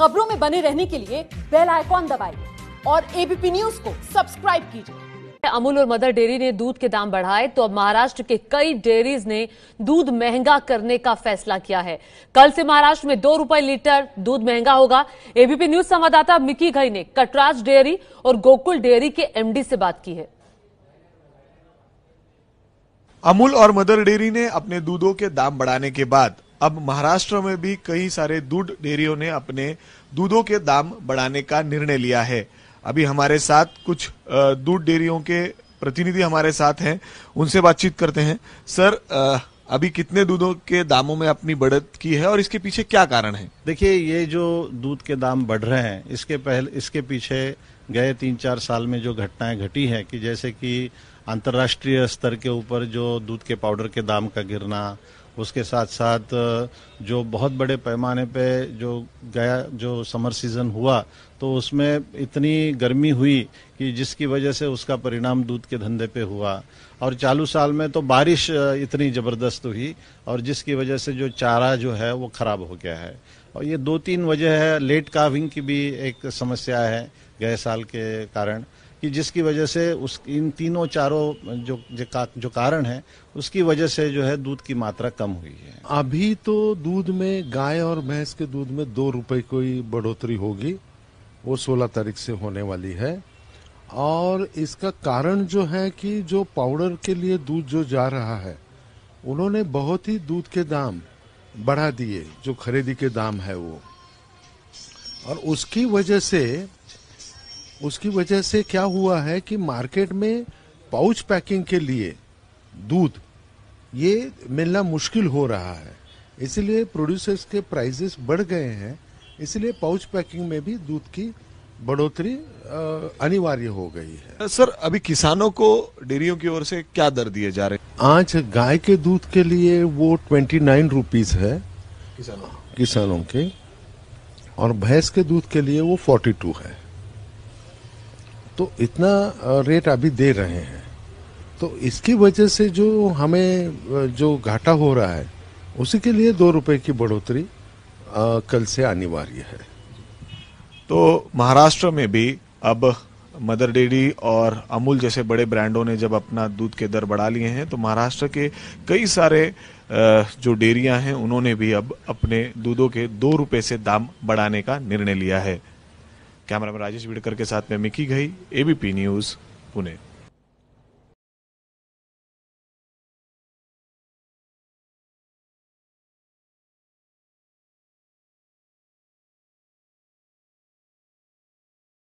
खबरों में बने रहने के लिए बेल आइकॉन दबाइए और एबीपी न्यूज को सब्सक्राइब कीजिए अमूल और मदर डेयरी ने दूध के दाम बढ़ाए तो अब महाराष्ट्र के कई डेयरीज ने दूध महंगा करने का फैसला किया है कल से महाराष्ट्र में दो रुपए लीटर दूध महंगा होगा एबीपी न्यूज संवाददाता मिकी घई ने कटराज डेयरी और गोकुल डेयरी के एमडी से बात की है अमूल और मदर डेयरी ने अपने दूधों के दाम बढ़ाने के बाद अब महाराष्ट्र में भी कई सारे दूध डेयरियों ने अपने दूधों के दाम बढ़ाने का निर्णय लिया है अभी हमारे साथ कुछ दूध डेयरियों के प्रतिनिधि हमारे साथ हैं उनसे बातचीत करते हैं सर अभी कितने दूधों के दामों में अपनी बढ़त की है और इसके पीछे क्या कारण है देखिए ये जो दूध के दाम बढ़ रहे हैं इसके पहले इसके पीछे गए तीन चार साल में जो घटनाएं घटी हैं कि जैसे कि अंतर्राष्ट्रीय स्तर के ऊपर जो दूध के पाउडर के दाम का गिरना उसके साथ साथ जो बहुत बड़े पैमाने पे जो गया जो समर सीज़न हुआ तो उसमें इतनी गर्मी हुई कि जिसकी वजह से उसका परिणाम दूध के धंधे पे हुआ और चालू साल में तो बारिश इतनी ज़बरदस्त हुई और जिसकी वजह से जो चारा जो है वो ख़राब हो गया है और ये दो तीन वजह है लेट काविंग की भी एक समस्या है गए साल के कारण कि जिसकी वजह से उस इन तीनों चारों जो जो कारण है उसकी वजह से जो है दूध की मात्रा कम हुई है अभी तो दूध में गाय और भैंस के दूध में दो रुपए की बढ़ोतरी होगी वो सोलह तारीख से होने वाली है और इसका कारण जो है कि जो पाउडर के लिए दूध जो जा रहा है उन्होंने बहुत ही दूध के दाम बढ़ा दिए जो खरीदी के दाम है वो और उसकी वजह से उसकी वजह से क्या हुआ है कि मार्केट में पाउच पैकिंग के लिए दूध ये मिलना मुश्किल हो रहा है इसलिए प्रोड्यूसर्स के प्राइजेस बढ़ गए हैं इसलिए पाउच पैकिंग में भी दूध की बढ़ोतरी अनिवार्य हो गई है सर अभी किसानों को डेयरियों की ओर से क्या दर दिए जा रहे हैं आज गाय के दूध के लिए वो ट्वेंटी नाइन रुपीज है किसानों किसानों के और भैंस के दूध के लिए वो फोर्टी टू है तो इतना रेट अभी दे रहे हैं तो इसकी वजह से जो हमें जो घाटा हो रहा है उसी के लिए दो रुपए की बढ़ोतरी कल से अनिवार्य है तो महाराष्ट्र में भी अब मदर डेरी और अमूल जैसे बड़े ब्रांडों ने जब अपना दूध के दर बढ़ा लिए हैं तो महाराष्ट्र के कई सारे जो डेरियां हैं उन्होंने भी अब अपने दूधों के दो रुपए से दाम बढ़ाने का निर्णय लिया है कैमरामैन राजेश बिड़कर के साथ में मिकी घई एबीपी न्यूज पुणे